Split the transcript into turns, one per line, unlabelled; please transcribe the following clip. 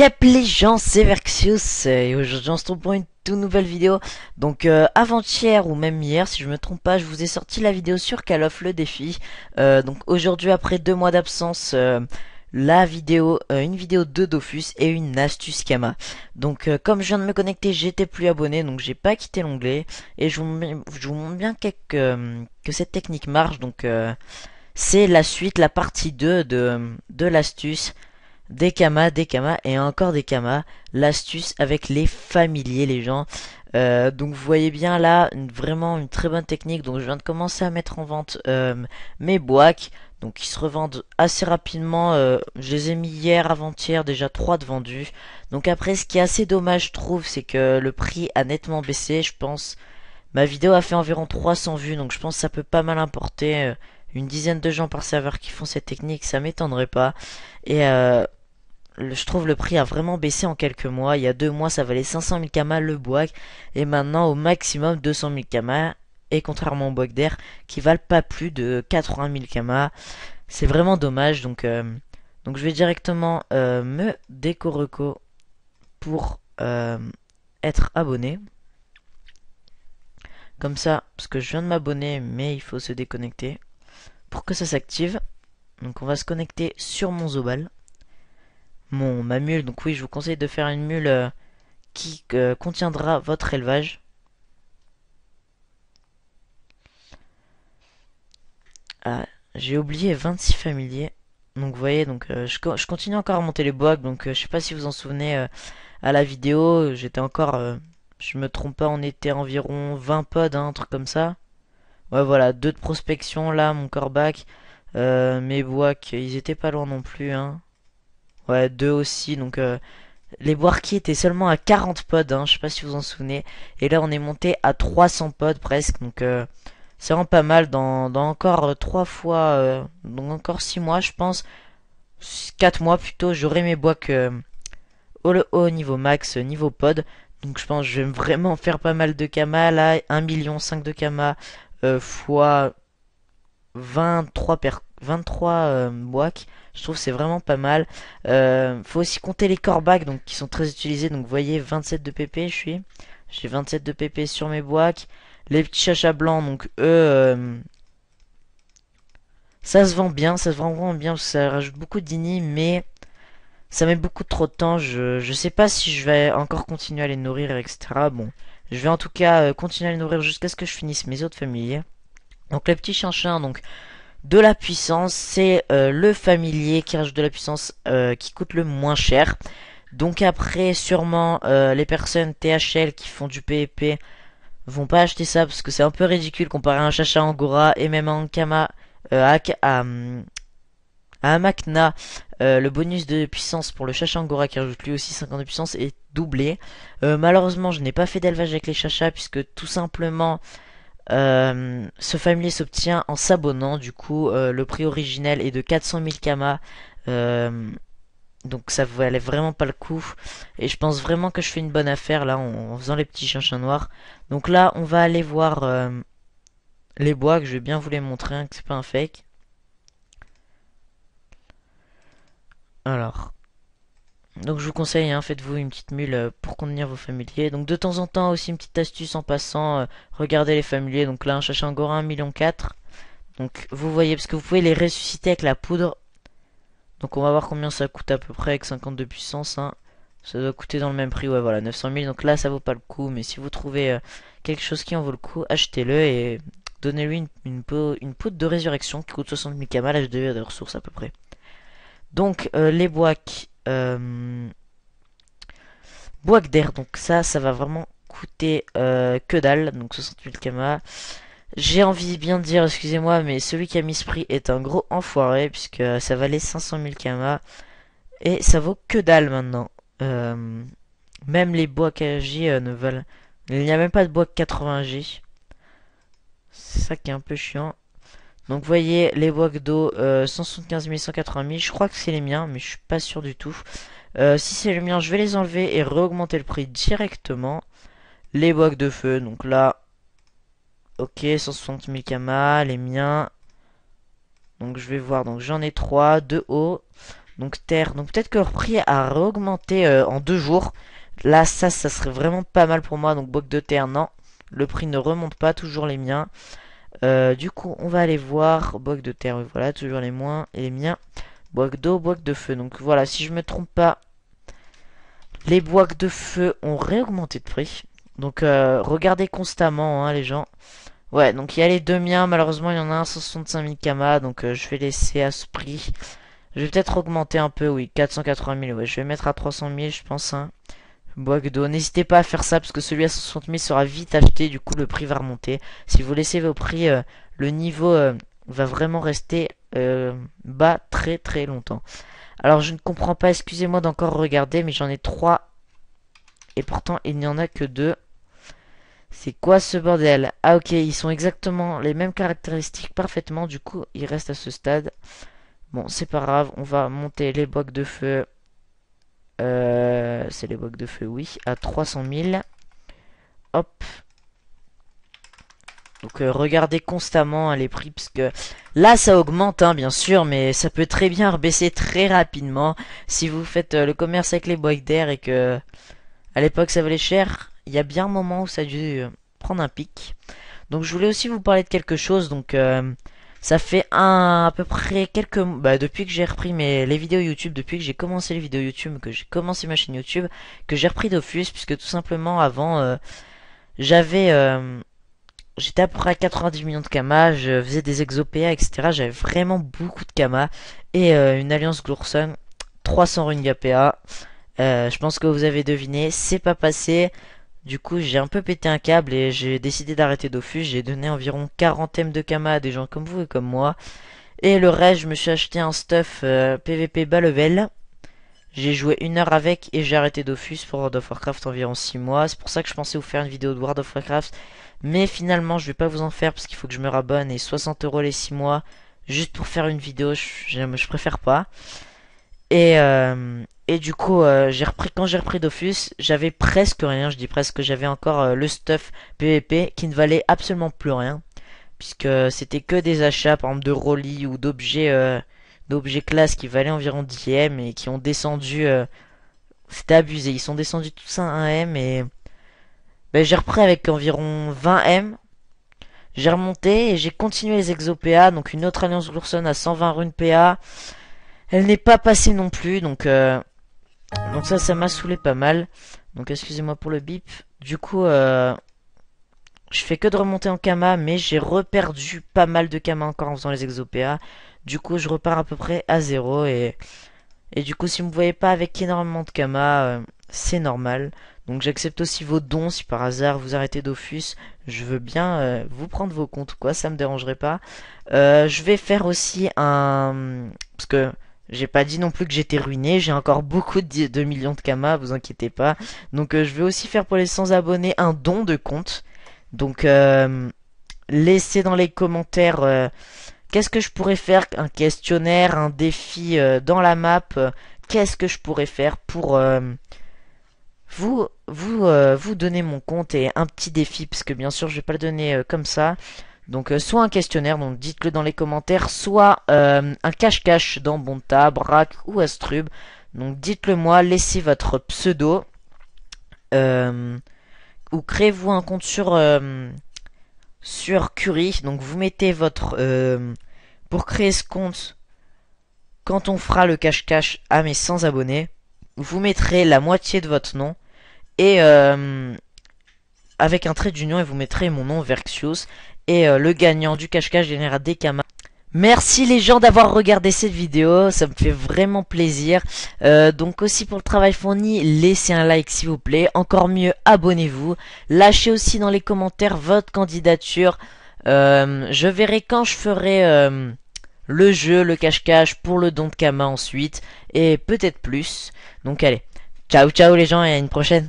Yep les gens, c'est Verxius euh, et aujourd'hui on se trouve pour une toute nouvelle vidéo. Donc euh, avant-hier ou même hier, si je me trompe pas, je vous ai sorti la vidéo sur Call of le défi. Euh, donc aujourd'hui après deux mois d'absence, la vidéo, une vidéo de Dofus et une astuce Kama. Donc comme je viens de me connecter, j'étais plus abonné, donc j'ai pas quitté l'onglet. Et je vous, montre bien que cette technique marche, donc c'est la suite, la partie 2 de, de l'astuce des camas des camas et encore des camas L'astuce avec les familiers, les gens. Euh, donc vous voyez bien là, vraiment une très bonne technique. Donc je viens de commencer à mettre en vente euh, mes boîtes, Donc ils se revendent assez rapidement. Euh, je les ai mis hier, avant-hier, déjà trois de vendus. Donc après, ce qui est assez dommage, je trouve, c'est que le prix a nettement baissé. Je pense, ma vidéo a fait environ 300 vues. Donc je pense que ça peut pas mal importer. une dizaine de gens par serveur qui font cette technique, ça m'étendrait pas. Et je trouve le prix a vraiment baissé en quelques mois. Il y a deux mois, ça valait 500 000 kamas le bois. et maintenant au maximum 200 000 kamas. Et contrairement au bois d'air, qui valent pas plus de 80 000 kamas. C'est vraiment dommage, donc, euh, donc je vais directement euh, me déco-reco pour euh, être abonné. Comme ça, parce que je viens de m'abonner, mais il faut se déconnecter pour que ça s'active. Donc on va se connecter sur mon Zobal mon ma mule. Donc oui, je vous conseille de faire une mule euh, qui euh, contiendra votre élevage. Ah, j'ai oublié 26 familiers. Donc vous voyez, donc euh, je, continue encore à monter les boîtes. Donc je sais pas si vous en souvenez à la vidéo, j'étais encore, je me trompe pas, on était environ 20 pods, hein, un truc comme ça. Ouais voilà, deux de prospection là, mon corbac, mes boîtes, ils étaient pas loin non plus. Hein. Ouais, deux aussi. Donc euh, les les qui étaient seulement à 40 pods, hein, je sais pas si vous en souvenez. Et là, on est monté à 300 pods presque. Donc euh, c'est vraiment pas mal. Dans, encore 3 euh, fois, donc encore 6 mois, je pense, 4 mois plutôt, j'aurai mes boîtes au, au niveau max, niveau pod. Donc je pense que je vais vraiment faire pas mal de Kama. Là, 1 million 5 de Kama x fois 23 per 23 euh, Je trouve c'est vraiment pas mal. Euh, faut aussi compter les corbacs donc qui sont très utilisés. Donc vous voyez 27 de PP je suis. J'ai 27 de PP sur mes boîtes Les petits chachas blancs donc eux euh, ça se vend bien, ça se vend vraiment bien ça rajoute beaucoup dini mais ça met beaucoup trop de temps. Je, je sais pas si je vais encore continuer à les nourrir, etc. Bon, je vais en tout cas continuer à les nourrir jusqu'à ce que je finisse mes autres familiers. Donc les petits chinchins, donc de la puissance, c'est euh, le familier qui rajoute de la puissance euh, qui coûte le moins cher. Donc après, sûrement, euh, les personnes THL qui font du PEP vont pas acheter ça parce que c'est un peu ridicule comparé à un Chacha Angora et même à kama à, à, à Makna. le bonus de puissance pour le Chacha Angora qui rajoute lui aussi 50 de puissance est doublé. malheureusement, je n'ai pas fait d'élevage avec les Chachas puisque tout simplement... Euh, ce family s'obtient en s'abonnant, du coup euh, le prix originel est de 400 000 kamas, donc ça valait vraiment pas le coup, et je pense vraiment que je fais une bonne affaire là en, faisant les petits chiens noirs. Donc là on va aller voir euh, les bois que je vais bien vous les montrer, hein, que c'est pas un fake. Alors, donc je vous conseille, hein, faites-vous une petite mule euh, pour contenir vos familiers. Donc de temps en temps aussi une petite astuce en passant, euh, regardez les familiers. Donc là un Gorin 1,4 million. Donc vous voyez, parce que vous pouvez les ressusciter avec la poudre. Donc on va voir combien ça coûte à peu près avec 52 puissance. Hein. Ça doit coûter dans le même prix, ouais voilà, 900 000. Donc là ça vaut pas le coup, mais si vous trouvez euh, quelque chose qui en vaut le coup, achetez-le et donnez-lui une, poudre de résurrection qui coûte 60 000 km, l'âge de ressources à peu près. Donc les boîtes euh, bois d'air. Donc ça, ça va vraiment coûter euh, que dalle. Donc 60 000 kama. J'ai envie bien de dire, excusez-moi, mais celui qui a mis ce prix est un gros enfoiré, puisque ça valait 500 000 kama. Et ça vaut que dalle maintenant. Euh, même les bois KG J ne valent... Il n'y a même pas de bois 80G. C'est ça qui est un peu chiant. Donc vous voyez les boîtes d'eau, 175 180 000. Je crois que c'est les miens, mais je suis pas sûr du tout. Euh, si c'est les miens, je vais les enlever et réaugmenter le prix directement. Les boîtes de feu, donc là. Ok, 160 000 Kama, les miens. Donc je vais voir, donc j'en ai 3, 2 haut, Donc terre, donc peut-être que le prix a réaugmenté euh, en deux jours. Là, ça, ça serait vraiment pas mal pour moi. Donc boîte de terre, non. Le prix ne remonte pas, toujours les miens. Euh, du coup, on va aller voir bloc de terre. Voilà, toujours les moins et les miens. boîte d'eau, boîte de feu. Donc voilà, si je me trompe pas, les boîtes de feu ont réaugmenté de prix. Donc euh, regardez constamment, hein, les gens. Ouais, donc il y a les deux miens. Malheureusement, il y en a un 165 000 kama. Donc euh, je vais laisser à ce prix. Je vais peut-être augmenter un peu, oui. 480 000, ouais. Je vais mettre à 300 000, je pense. Hein. Boagdo, n'hésitez pas à faire ça parce que celui à 60 000 sera vite acheté, du coup le prix va remonter. Si vous laissez vos prix, euh, le niveau euh, va vraiment rester euh, bas très très longtemps. Alors je ne comprends pas, excusez-moi d'encore regarder, mais j'en ai trois et pourtant il n'y en a que deux. C'est quoi ce bordel Ah ok, ils sont exactement les mêmes caractéristiques parfaitement, du coup ils restent à ce stade. Bon, c'est pas grave, on va monter les blocs de feu. Euh, c'est les boîtes de feu, oui. À 300 000. Hop. Donc euh, regardez constamment hein, les prix parce que là ça augmente hein, bien sûr mais ça peut très bien rebaisser très rapidement si vous faites euh, le commerce avec les boîtes d'air et que à l'époque ça valait cher, il y a bien un moment où ça a dû prendre un pic. Donc je voulais aussi vous parler de quelque chose donc ça fait un, à peu près quelques bah, depuis que j'ai repris mes, les vidéos YouTube, depuis que j'ai commencé les vidéos YouTube, que j'ai commencé ma chaîne YouTube, que j'ai repris Dofus, puisque tout simplement avant, euh, j'avais, euh, j'étais à peu près à 90 millions de kamas, je faisais des exopéas, etc. J'avais vraiment beaucoup de kamas, et euh, une alliance Glourson, 300 runes PA. je pense que vous avez deviné, c'est pas passé. Du coup, j'ai un peu pété un câble et j'ai décidé d'arrêter d'Offus. J'ai donné environ 40 M de Kama à des gens comme vous et comme moi. Et le reste, je me suis acheté un stuff PVP euh, bas level. J'ai joué une heure avec et j'ai arrêté Dofus pour World of Warcraft environ 6 mois. C'est pour ça que je pensais vous faire une vidéo de World of Warcraft. Mais finalement, je vais pas vous en faire parce qu'il faut que je me rabonne et 60 euros les 6 mois. Juste pour faire une vidéo, je, je, préfère pas. Et, euh, et du coup, euh, j'ai repris quand j'ai repris Dofus, j'avais presque rien. Je dis presque, j'avais encore euh, le stuff PVP qui ne valait absolument plus rien, puisque c'était que des achats, par exemple de Rolly ou d'objets, euh, d'objets classe qui valaient environ 10 m et qui ont descendu. c'était abusé, ils sont descendus tous à 1 m et ben, j'ai repris avec environ 20 m. J'ai remonté et j'ai continué les exopa donc une autre alliance Glourson à 120 runes PA. Elle n'est pas passée non plus, donc euh, donc ça, ça m'a saoulé pas mal. Donc excusez-moi pour le bip. Du coup, euh, je fais que de remonter en Kama, mais j'ai reperdu pas mal de Kama encore en faisant les Exopéas. Du coup, je repars à peu près à zéro. Et, et du coup, si vous me voyez pas avec énormément de Kama, euh, c'est normal. Donc j'accepte aussi vos dons si par hasard vous arrêtez d'offus, Je veux bien euh, vous prendre vos comptes, quoi, ça me dérangerait pas. je vais faire aussi un... Parce que j'ai pas dit non plus que j'étais ruiné, j'ai encore beaucoup de millions de kamas, vous inquiétez pas. Donc euh, je vais aussi faire pour les 100 abonnés un don de compte. Donc euh, laissez dans les commentaires euh, qu'est-ce que je pourrais faire, un questionnaire, un défi dans la map, qu'est-ce que je pourrais faire pour vous vous, vous donner mon compte et un petit défi, parce que bien sûr je vais pas le donner comme ça. Donc euh, soit un questionnaire, donc dites-le dans les commentaires, soit euh, un cache-cache dans Bonta, Braque ou Astrub. Donc dites-le moi, laissez votre pseudo. Euh, ou créez-vous un compte sur, sur Curie. Donc vous mettez votre... pour créer ce compte, quand on fera le cache-cache à mes 100 abonnés, vous mettrez la moitié de votre nom. Et avec un trait d'union et vous mettrez mon nom Verxius. Et euh, le gagnant du cache-cache généra des camas. Merci les gens d'avoir regardé cette vidéo, ça me fait vraiment plaisir. Euh, donc aussi pour le travail fourni, laissez un like s'il vous plaît. Encore mieux, abonnez-vous. Lâchez aussi dans les commentaires votre candidature. Euh, je verrai quand je ferai le jeu, le cache-cache pour le don de Kama ensuite. Et peut-être plus. Donc allez, ciao ciao les gens et à une prochaine.